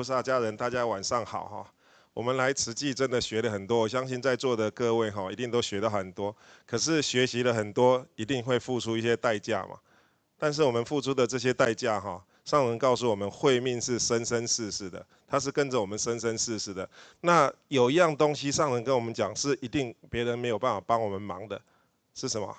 菩萨家人，大家晚上好哈！我们来慈济真的学了很多，我相信在座的各位哈一定都学到很多。可是学习了很多，一定会付出一些代价嘛。但是我们付出的这些代价哈，上人告诉我们，慧命是生生世世的，它是跟着我们生生世世的。那有一样东西，上人跟我们讲是一定别人没有办法帮我们忙的，是什么？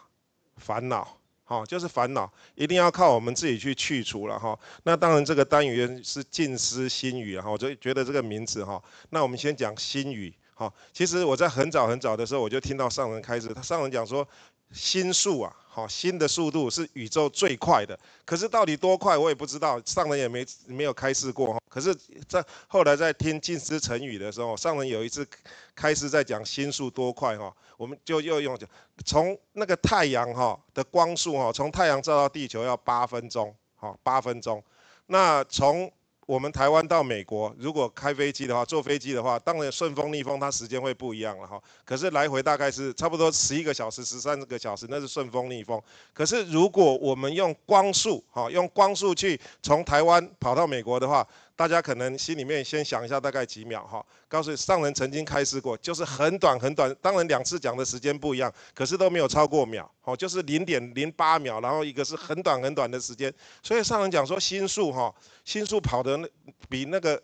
烦恼。哦，就是烦恼，一定要靠我们自己去去除了哈。那当然，这个单元是近思心语哈，我就觉得这个名字哈。那我们先讲心语哈。其实我在很早很早的时候，我就听到上人开始，他上人讲说。心速啊，好，心的速度是宇宙最快的，可是到底多快我也不知道，上人也没没有开示过。可是在后来在听近思成语的时候，上人有一次开始在讲心速多快哈，我们就又用讲从那个太阳哈的光速哈，从太阳照到地球要八分钟哈，八分钟，那从。我们台湾到美国，如果开飞机的话，坐飞机的话，当然顺风逆风，它时间会不一样了哈。可是来回大概是差不多十一个小时、十三个小时，那是顺风逆风。可是如果我们用光速，哈，用光速去从台湾跑到美国的话，大家可能心里面先想一下，大概几秒哈。告诉上人曾经开示过，就是很短很短，当然两次讲的时间不一样，可是都没有超过秒，哦，就是零点零八秒，然后一个是很短很短的时间，所以上人讲说心速哈，心速跑的比那个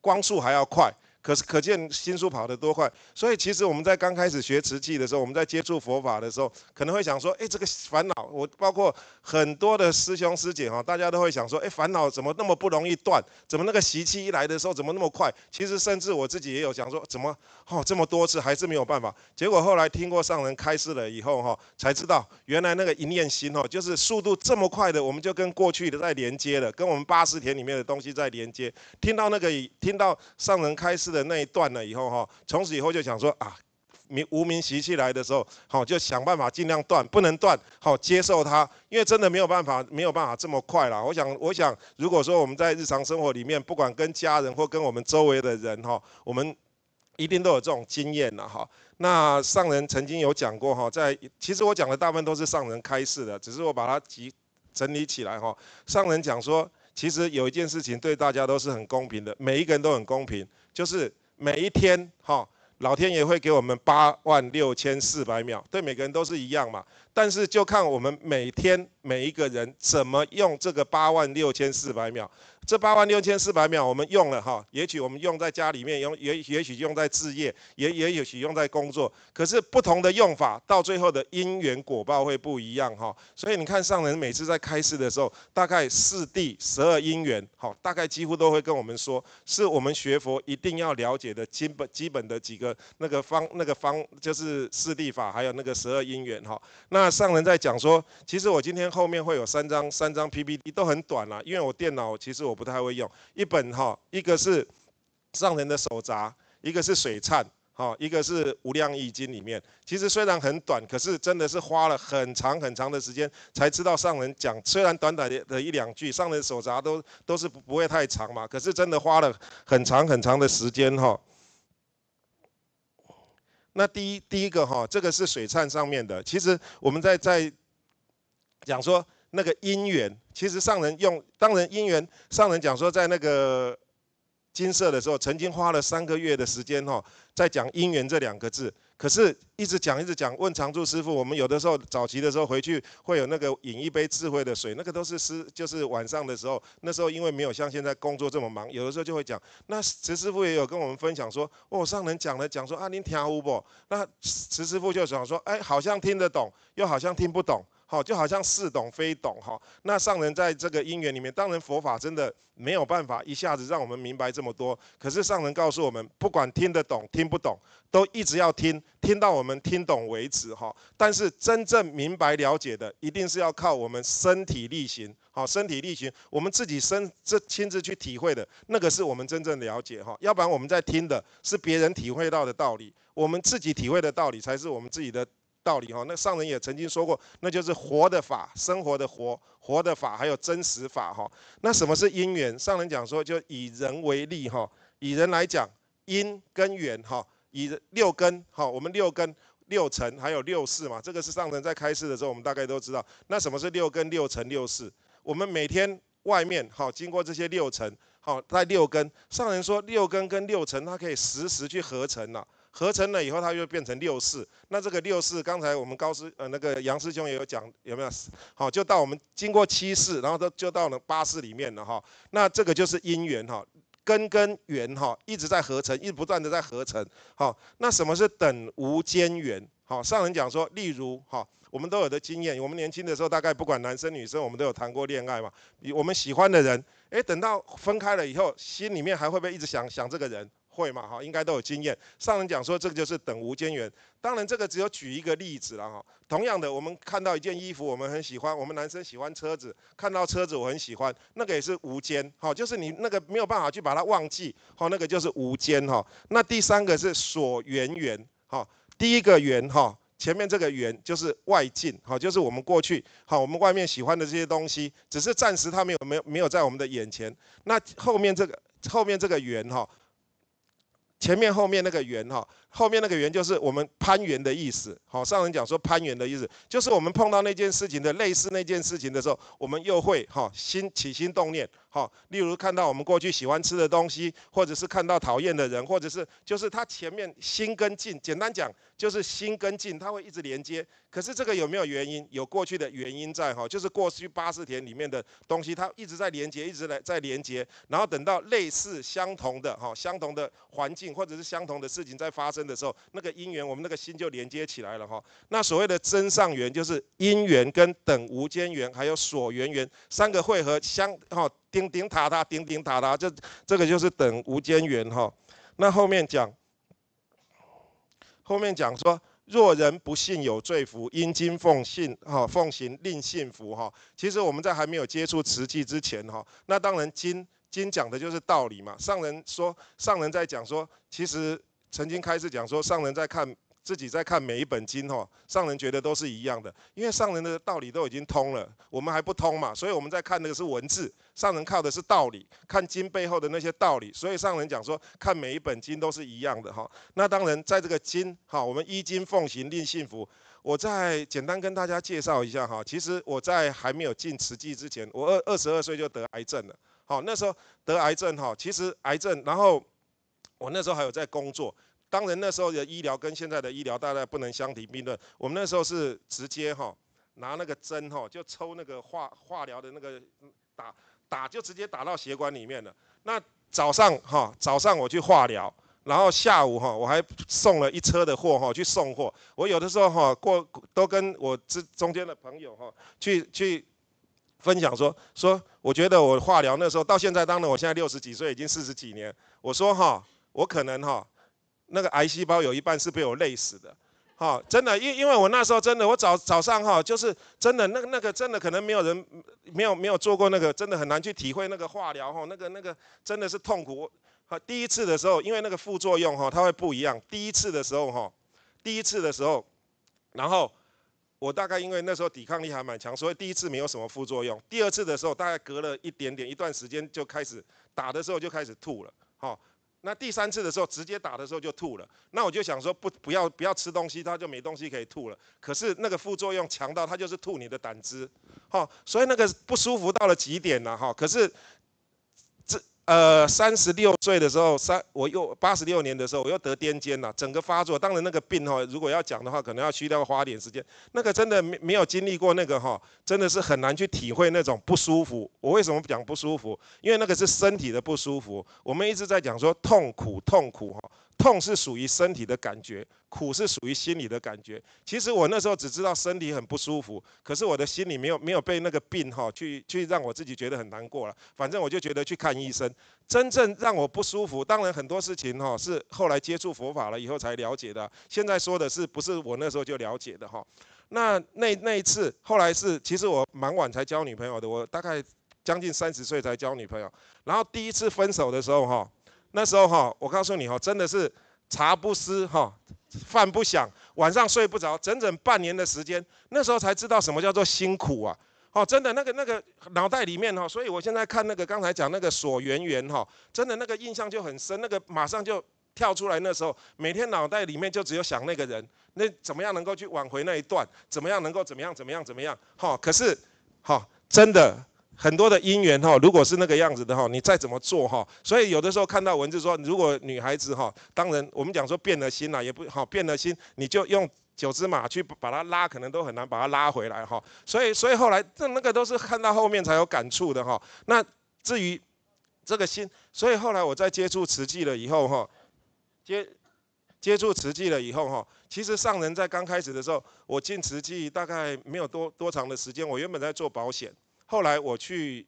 光速还要快。可是可见心术跑得多快，所以其实我们在刚开始学瓷器的时候，我们在接触佛法的时候，可能会想说：，哎，这个烦恼，我包括很多的师兄师姐哈，大家都会想说：，哎，烦恼怎么那么不容易断？怎么那个习气一来的时候，怎么那么快？其实甚至我自己也有想说：，怎么哦这么多次还是没有办法？结果后来听过上人开示了以后哈，才知道原来那个一念心哦，就是速度这么快的，我们就跟过去的在连接了，跟我们八十田里面的东西在连接。听到那个听到上人开示。的那一段了以后哈，从此以后就想说啊，名无名习气来的时候，好就想办法尽量断，不能断，好接受它，因为真的没有办法，没有办法这么快了。我想，我想，如果说我们在日常生活里面，不管跟家人或跟我们周围的人哈，我们一定都有这种经验了哈。那上人曾经有讲过哈，在其实我讲的大部分都是上人开示的，只是我把它集整理起来哈。上人讲说，其实有一件事情对大家都是很公平的，每一个人都很公平。就是每一天，哈，老天爷会给我们八万六千四百秒，对每个人都是一样嘛。但是就看我们每天每一个人怎么用这个八万六千四百秒。这八万六千四百秒，我们用了哈，也许我们用在家里面，用也也许用在置业，也也也许用在工作。可是不同的用法，到最后的因缘果报会不一样哈。所以你看上人每次在开示的时候，大概四地十二因缘，好，大概几乎都会跟我们说，是我们学佛一定要了解的基本基本的几个那个方那个方，就是四地法，还有那个十二因缘哈。那那上人在讲说，其实我今天后面会有三张三张 PPT 都很短了，因为我电脑其实我不太会用。一本哈，一个是上人的手札，一个是水忏，哈，一个是无量易经里面。其实虽然很短，可是真的是花了很长很长的时间才知道上人讲，虽然短短的的一两句，上人手札都都是不不会太长嘛，可是真的花了很长很长的时间哈。那第一第一个哈，这个是水颤上面的。其实我们在在讲说那个姻缘，其实上人用，当然姻缘上人讲说，在那个金色的时候，曾经花了三个月的时间哈，在讲姻缘这两个字。可是，一直讲一直讲，问常住师傅，我们有的时候早期的时候回去会有那个饮一杯智慧的水，那个都是师，就是晚上的时候，那时候因为没有像现在工作这么忙，有的时候就会讲。那慈师傅也有跟我们分享说，哦，上人讲了讲说啊，您听不不？那慈师傅就想说，哎，好像听得懂，又好像听不懂。好，就好像似懂非懂哈。那上人在这个因缘里面，当然佛法真的没有办法一下子让我们明白这么多。可是上人告诉我们，不管听得懂听不懂，都一直要听，听到我们听懂为止哈。但是真正明白了解的，一定是要靠我们身体力行。好，身体力行，我们自己身这亲自去体会的，那个是我们真正了解哈。要不然我们在听的是别人体会到的道理，我们自己体会的道理才是我们自己的。道理哈，那上人也曾经说过，那就是活的法，生活的活，活的法，还有真实法哈。那什么是因缘？上人讲说，就以人为例哈，以人来讲，因跟缘哈，以六根哈，我们六根、六尘还有六四嘛，这个是上人在开示的时候，我们大概都知道。那什么是六根、六尘、六四？我们每天外面好经过这些六尘好，在六根，上人说六根跟六尘，它可以时时去合成了。合成了以后，它又变成六四。那这个六四，刚才我们高师呃那个杨师兄也有讲，有没有？好，就到我们经过七四，然后都就到了八四里面了哈。那这个就是因缘哈，根根源哈，一直在合成，一直不断的在合成。好，那什么是等无间缘？好，上人讲说，例如哈，我们都有的经验，我们年轻的时候大概不管男生女生，我们都有谈过恋爱嘛。我们喜欢的人，哎，等到分开了以后，心里面还会不会一直想想这个人？会嘛？哈，应该都有经验。上人讲说，这个就是等无间缘。当然，这个只有举一个例子了哈。同样的，我们看到一件衣服，我们很喜欢；我们男生喜欢车子，看到车子我很喜欢，那个也是无间哈，就是你那个没有办法去把它忘记哈，那个就是无间哈。那第三个是所缘缘哈，第一个缘哈，前面这个缘就是外境哈，就是我们过去哈，我们外面喜欢的这些东西，只是暂时它没有没有没有在我们的眼前。那后面这个后面这个缘哈。前面后面那个圆哈。后面那个缘就是我们攀缘的意思，好，上人讲说攀缘的意思，就是我们碰到那件事情的类似那件事情的时候，我们又会哈心起心动念，好，例如看到我们过去喜欢吃的东西，或者是看到讨厌的人，或者是就是他前面心跟境，简单讲就是心跟境，它会一直连接。可是这个有没有原因？有过去的原因在哈，就是过去八十田里面的东西，它一直在连接，一直来在连接，然后等到类似相同的哈相同的环境或者是相同的事情在发生。的时候，那个因缘，我们那个心就连接起来了哈。那所谓的真上缘，就是因缘跟等无间缘还有所缘缘三个汇合相哈，顶顶塔塔顶顶塔塔，这这个就是等无间缘哈。那后面讲，后面讲说，若人不信有罪福，因今奉信哈，奉行令信福哈。其实我们在还没有接触《慈器之前哈，那当然经经讲的就是道理嘛。上人说，上人在讲说，其实。曾经开始讲说，上人在看自己在看每一本经哈，上人觉得都是一样的，因为上人的道理都已经通了，我们还不通嘛，所以我们在看的是文字，上人靠的是道理，看经背后的那些道理，所以上人讲说，看每一本经都是一样的哈。那当然，在这个经哈，我们依经奉行令幸福。我再简单跟大家介绍一下哈，其实我在还没有进慈济之前，我二二十二岁就得癌症了，好那时候得癌症哈，其实癌症然后。我那时候还有在工作，当然那时候的医疗跟现在的医疗大概不能相提并论。我们那时候是直接哈拿那个针哈就抽那个化化疗的那个打打就直接打到血管里面了。那早上哈早上我去化疗，然后下午哈我还送了一车的货哈去送货。我有的时候哈过都跟我这中间的朋友哈去去分享说说，我觉得我化疗那时候到现在，当然我现在六十几岁，已经四十几年，我说哈。我可能哈，那个癌细胞有一半是被我累死的，哈，真的，因因为我那时候真的，我早早上哈，就是真的，那个那个真的可能没有人没有没有做过那个，真的很难去体会那个化疗哈，那个那个真的是痛苦。和第一次的时候，因为那个副作用哈，它会不一样。第一次的时候哈，第一次的时候，然后我大概因为那时候抵抗力还蛮强，所以第一次没有什么副作用。第二次的时候大概隔了一点点一段时间就开始打的时候就开始吐了，哈。那第三次的时候，直接打的时候就吐了。那我就想说，不，不要，不要吃东西，他就没东西可以吐了。可是那个副作用强到，他就是吐你的胆汁，哈，所以那个不舒服到了极点了，哈。可是。呃，三十六岁的时候，三我又八十六年的时候，我又得癫痫了，整个发作。当然，那个病哈，如果要讲的话，可能要需要花点时间。那个真的没没有经历过那个哈，真的是很难去体会那种不舒服。我为什么讲不舒服？因为那个是身体的不舒服。我们一直在讲说痛苦，痛苦哈。痛是属于身体的感觉，苦是属于心理的感觉。其实我那时候只知道身体很不舒服，可是我的心里没有没有被那个病哈去去让我自己觉得很难过了。反正我就觉得去看医生。真正让我不舒服，当然很多事情哈是后来接触佛法了以后才了解的。现在说的是不是我那时候就了解的哈？那那那一次后来是，其实我蛮晚才交女朋友的，我大概将近三十岁才交女朋友。然后第一次分手的时候哈。那时候哈，我告诉你哈，真的是茶不思哈，饭不想，晚上睡不着，整整半年的时间，那时候才知道什么叫做辛苦啊！哦，真的那个那个脑袋里面哈，所以我现在看那个刚才讲那个索圆圆哈，真的那个印象就很深，那个马上就跳出来。那时候每天脑袋里面就只有想那个人，那怎么样能够去挽回那一段？怎么样能够怎么样怎么样怎么样？哈，可是哈，真的。很多的姻缘哈，如果是那个样子的哈，你再怎么做哈，所以有的时候看到文字说，如果女孩子哈，当然我们讲说变了心了也不好，变了心，你就用九只马去把它拉，可能都很难把它拉回来哈。所以，所以后来这那个都是看到后面才有感触的哈。那至于这个心，所以后来我在接触瓷器了以后哈，接接触瓷器了以后哈，其实上人在刚开始的时候，我进瓷器大概没有多多长的时间，我原本在做保险。后来我去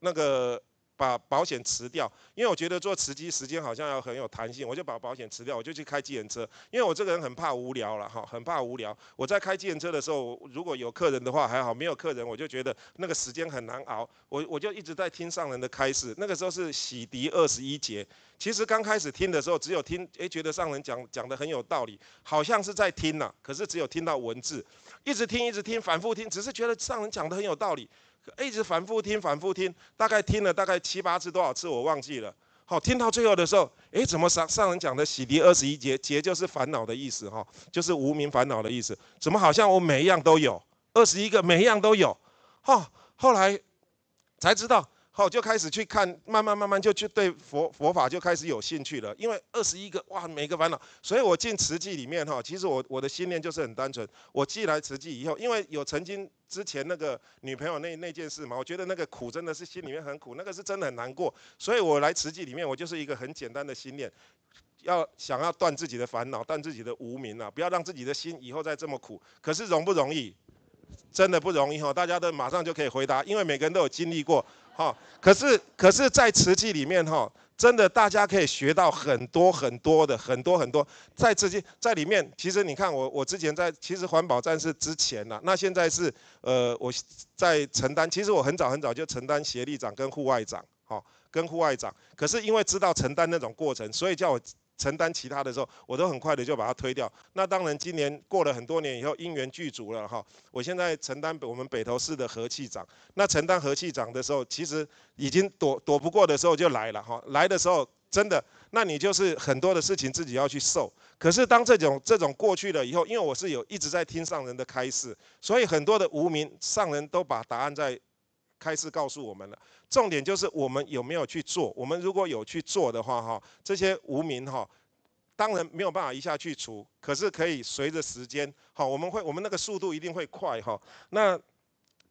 那个。把保险辞掉，因为我觉得做慈济时间好像要很有弹性，我就把保险辞掉，我就去开计人车。因为我这个人很怕无聊了哈，很怕无聊。我在开计人车的时候，如果有客人的话还好，没有客人我就觉得那个时间很难熬。我我就一直在听上人的开示，那个时候是洗涤二十一节。其实刚开始听的时候，只有听，诶，觉得上人讲讲的很有道理，好像是在听了，可是只有听到文字，一直听，一直听，反复听，只是觉得上人讲的很有道理。一直反复听，反复听，大概听了大概七八次，多少次我忘记了。好，听到最后的时候，哎，怎么上上人讲的洗涤二十一劫劫就是烦恼的意思哈，就是无名烦恼的意思。怎么好像我每一样都有二十一个，每一样都有哈？后来才知道。好，就开始去看，慢慢慢慢就去对佛佛法就开始有兴趣了。因为二十一个哇，每个烦恼，所以我进慈济里面哈，其实我我的心念就是很单纯。我进来慈济以后，因为有曾经之前那个女朋友那那件事嘛，我觉得那个苦真的是心里面很苦，那个是真的很难过。所以我来慈济里面，我就是一个很简单的心念，要想要断自己的烦恼，断自己的无名啊，不要让自己的心以后再这么苦。可是容不容易？真的不容易哈！大家都马上就可以回答，因为每个人都有经历过。好，可是，可是，在瓷器里面，哈，真的大家可以学到很多很多的，很多很多。在瓷器在里面，其实你看，我我之前在，其实环保战士之前啊，那现在是，呃，我在承担，其实我很早很早就承担协力长跟户外长，好，跟户外长。可是因为知道承担那种过程，所以叫我。承担其他的时候，我都很快的就把它推掉。那当然，今年过了很多年以后，因缘具足了哈。我现在承担我们北投市的和气长。那承担和气长的时候，其实已经躲躲不过的时候就来了哈。来的时候，真的，那你就是很多的事情自己要去受。可是当这种这种过去了以后，因为我是有一直在听上人的开示，所以很多的无名上人都把答案在。开示告诉我们了，重点就是我们有没有去做。我们如果有去做的话，哈，这些无名哈，当然没有办法一下去除，可是可以随着时间，好，我们会，我们那个速度一定会快，哈。那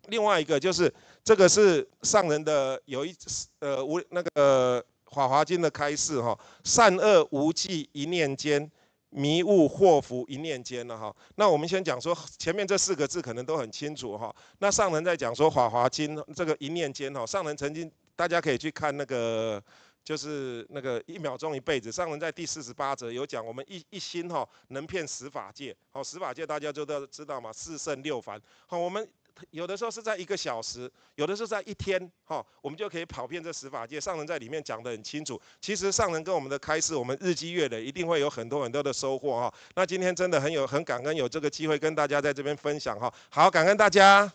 另外一个就是，这个是上人的有一呃无那个《法华经》的开示，哈，善恶无忌一念间。迷悟祸福一念间了哈，那我们先讲说前面这四个字可能都很清楚哈。那上人在讲说《法华经》这个一念间哈，上人曾经大家可以去看那个就是那个一秒钟一辈子，上人在第四十八则有讲，我们一一心哈能骗十法界，好十法界大家就都知道嘛，四圣六凡好我们。有的时候是在一个小时，有的时候在一天，哈，我们就可以跑遍这十法界。上人在里面讲的很清楚，其实上人跟我们的开示，我们日积月累，一定会有很多很多的收获，哈。那今天真的很有很感恩，有这个机会跟大家在这边分享，哈。好，感恩大家。